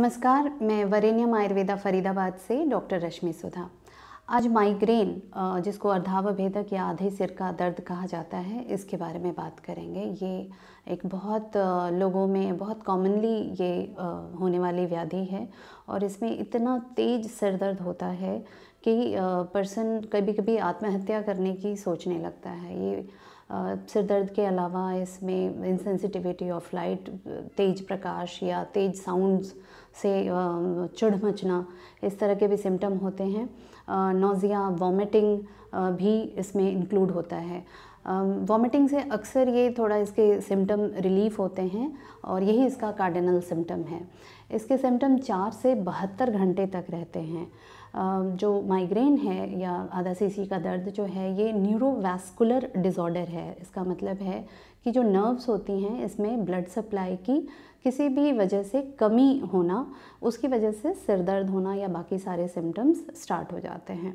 नमस्कार मैं वरेण्यम आयुर्वेदा फरीदाबाद से डॉक्टर रश्मि सुधा आज माइग्रेन जिसको अर्धावभेदक या आधे सिर का दर्द कहा जाता है इसके बारे में बात करेंगे ये एक बहुत लोगों में बहुत कॉमनली ये होने वाली व्याधि है और इसमें इतना तेज सिर दर्द होता है कि पर्सन कभी कभी आत्महत्या करने की सोचने लगता है ये सिर दर्द के अलावा इसमें इंसेंसिटिविटी ऑफ लाइट तेज प्रकाश या तेज साउंड्स से चुड़ मचना इस तरह के भी सिम्टम होते हैं नोज़िया वॉमिटिंग भी इसमें इंक्लूड होता है वॉमिटिंग से अक्सर ये थोड़ा इसके सिम्टम रिलीफ होते हैं और यही इसका कार्डिनल सिम्टम है इसके सिम्टम चार से बहत्तर घंटे तक रहते हैं जो माइग्रेन है या आधा सीसी का दर्द जो है ये न्यूरोवैस्कुलर डिसऑर्डर है इसका मतलब है कि जो नर्व्स होती हैं इसमें ब्लड सप्लाई की किसी भी वजह से कमी होना उसकी वजह से सिर दर्द होना या बाकी सारे सिम्टम्स स्टार्ट हो जाते हैं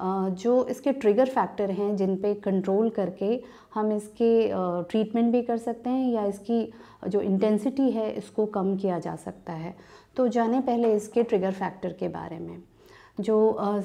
जो इसके ट्रिगर फैक्टर हैं जिन पे कंट्रोल करके हम इसके ट्रीटमेंट भी कर सकते हैं या इसकी जो इंटेंसिटी है इसको कम किया जा सकता है तो जाने पहले इसके ट्रिगर फैक्टर के बारे में जो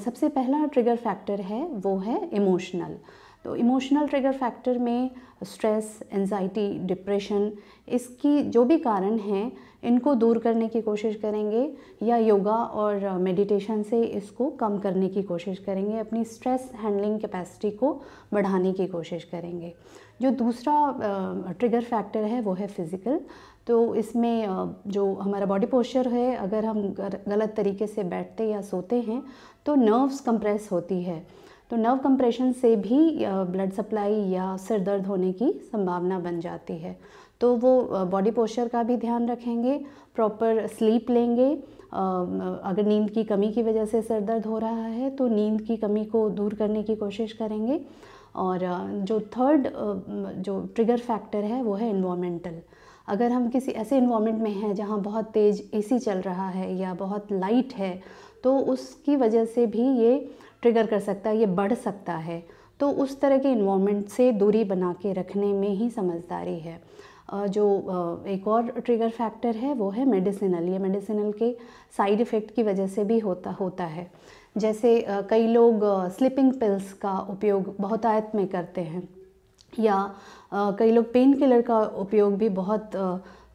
सबसे पहला ट्रिगर फैक्टर है वो है इमोशनल तो इमोशनल ट्रिगर फैक्टर में स्ट्रेस एनजाइटी डिप्रेशन इसकी जो भी कारण हैं इनको दूर करने की कोशिश करेंगे या योगा और मेडिटेशन से इसको कम करने की कोशिश करेंगे अपनी स्ट्रेस हैंडलिंग कैपेसिटी को बढ़ाने की कोशिश करेंगे जो दूसरा ट्रिगर फैक्टर है वो है फिज़िकल तो इसमें जो हमारा बॉडी पोस्चर है अगर हम गलत तरीके से बैठते या सोते हैं तो नर्व्स कंप्रेस होती है तो नर्व कंप्रेशन से भी ब्लड सप्लाई या सिर दर्द होने की संभावना बन जाती है तो वो बॉडी पोस्चर का भी ध्यान रखेंगे प्रॉपर स्लीप लेंगे अगर नींद की कमी की वजह से सर दर्द हो रहा है तो नींद की कमी को दूर करने की कोशिश करेंगे और जो थर्ड जो ट्रिगर फैक्टर है वो है इन्वामेंटल अगर हम किसी ऐसे इन्वामेंट में हैं जहाँ बहुत तेज़ एसी चल रहा है या बहुत लाइट है तो उसकी वजह से भी ये ट्रिगर कर सकता है ये बढ़ सकता है तो उस तरह के इन्वामेंट से दूरी बना के रखने में ही समझदारी है जो एक और ट्रिगर फैक्टर है वो है मेडिसिनल ये मेडिसिनल के साइड इफ़ेक्ट की वजह से भी होता होता है जैसे कई लोग स्लीपिंग पिल्स का उपयोग आयत में करते हैं या कई लोग पेन किलर का उपयोग भी बहुत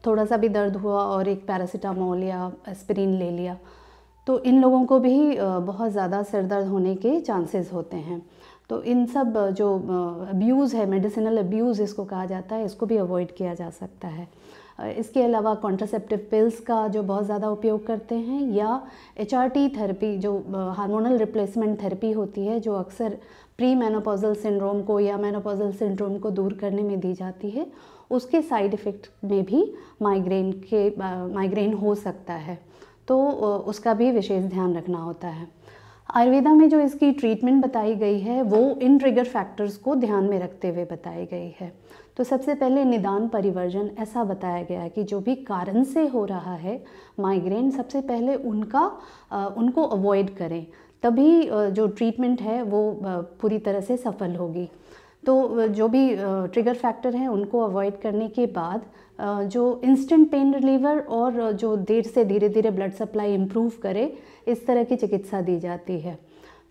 थोड़ा सा भी दर्द हुआ और एक पैरासीटामोल या एस्पिरिन ले लिया तो इन लोगों को भी बहुत ज़्यादा सिर दर्द होने के चांसेस होते हैं तो इन सब जो अब्यूज़ है मेडिसिनल अब्यूज़ इसको कहा जाता है इसको भी अवॉइड किया जा सकता है इसके अलावा कॉन्ट्रासेप्टिव पिल्स का जो बहुत ज़्यादा उपयोग करते हैं या एच थेरेपी जो हार्मोनल रिप्लेसमेंट थेरेपी होती है जो अक्सर प्री मेनोपोजल सिंड्रोम को या मेनोपोजल सिंड्रोम को दूर करने में दी जाती है उसके साइड इफ़ेक्ट में भी माइग्रेन के माइग्रेन हो सकता है तो उसका भी विशेष ध्यान रखना होता है आयुर्वेदा में जो इसकी ट्रीटमेंट बताई गई है वो इन ट्रिगर फैक्टर्स को ध्यान में रखते हुए बताई गई है तो सबसे पहले निदान परिवर्जन ऐसा बताया गया है कि जो भी कारण से हो रहा है माइग्रेन सबसे पहले उनका उनको अवॉइड करें तभी जो ट्रीटमेंट है वो पूरी तरह से सफल होगी तो जो भी ट्रिगर फैक्टर हैं उनको अवॉइड करने के बाद जो इंस्टेंट पेन रिलीवर और जो देर से धीरे धीरे ब्लड सप्लाई इम्प्रूव करे इस तरह की चिकित्सा दी जाती है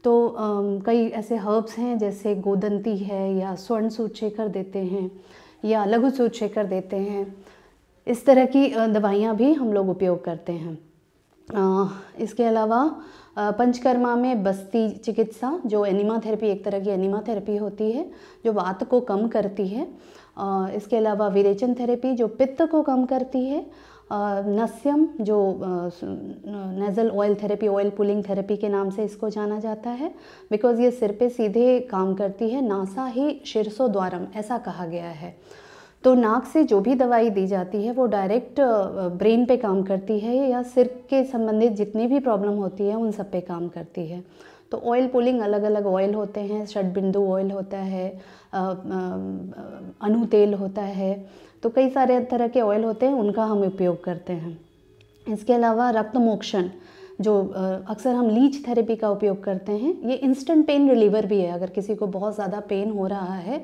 तो कई ऐसे हर्ब्स हैं जैसे गोदंती है या स्वर्ण शेखर देते हैं या लघु सूचेकर देते हैं इस तरह की दवाइयाँ भी हम लोग उपयोग करते हैं इसके अलावा पंचकर्मा में बस्ती चिकित्सा जो एनिमा थेरेपी एक तरह की एनिमा थेरेपी होती है जो वात को कम करती है इसके अलावा विरेचन थेरेपी जो पित्त को कम करती है नस्यम जो nasal oil therapy oil pulling therapy के नाम से इसको जाना जाता है बिकॉज़ ये सिर पे सीधे काम करती है नासा ही द्वारम ऐसा कहा गया है तो नाक से जो भी दवाई दी जाती है वो डायरेक्ट ब्रेन पे काम करती है या सिर के संबंधित जितनी भी प्रॉब्लम होती है उन सब पे काम करती है तो ऑयल पुलिंग अलग अलग ऑयल होते हैं षडबिंदु ऑयल होता है अनु तेल होता है तो कई सारे तरह के ऑयल होते हैं उनका हम उपयोग करते हैं इसके अलावा रक्त मोक्षण जो अक्सर हम लीच थेरेपी का उपयोग करते हैं ये इंस्टेंट पेन रिलीवर भी है अगर किसी को बहुत ज़्यादा पेन हो रहा है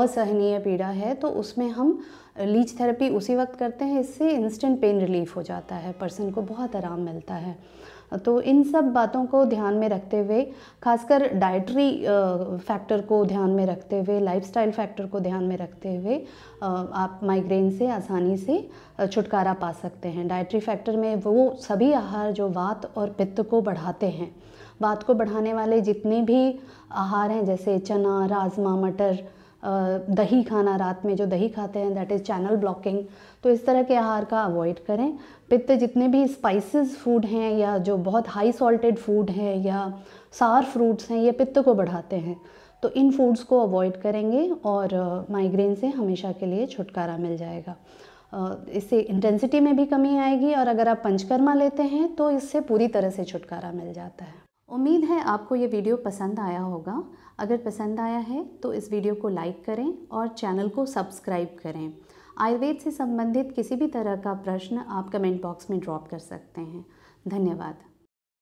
असहनीय पीड़ा है तो उसमें हम लीच थेरेपी उसी वक्त करते हैं इससे इंस्टेंट पेन रिलीफ हो जाता है पर्सन को बहुत आराम मिलता है तो इन सब बातों को ध्यान में रखते हुए खासकर डाइटरी फैक्टर को ध्यान में रखते हुए लाइफस्टाइल फैक्टर को ध्यान में रखते हुए आप माइग्रेन से आसानी से छुटकारा पा सकते हैं डाइटरी फैक्टर में वो सभी आहार जो वात और पित्त को बढ़ाते हैं वात को बढ़ाने वाले जितने भी आहार हैं जैसे चना राजमा मटर दही खाना रात में जो दही खाते हैं दैट इज़ चैनल ब्लॉकिंग तो इस तरह के आहार का अवॉइड करें पित्त जितने भी स्पाइसेस फूड हैं या जो बहुत हाई सॉल्टेड फूड हैं या सार फ्रूट्स हैं ये पित्त को बढ़ाते हैं तो इन फूड्स को अवॉइड करेंगे और माइग्रेन से हमेशा के लिए छुटकारा मिल जाएगा इससे इंटेंसिटी में भी कमी आएगी और अगर आप पंचकर्मा लेते हैं तो इससे पूरी तरह से छुटकारा मिल जाता है उम्मीद है आपको ये वीडियो पसंद आया होगा अगर पसंद आया है तो इस वीडियो को लाइक करें और चैनल को सब्सक्राइब करें आयुर्वेद से संबंधित किसी भी तरह का प्रश्न आप कमेंट बॉक्स में ड्रॉप कर सकते हैं धन्यवाद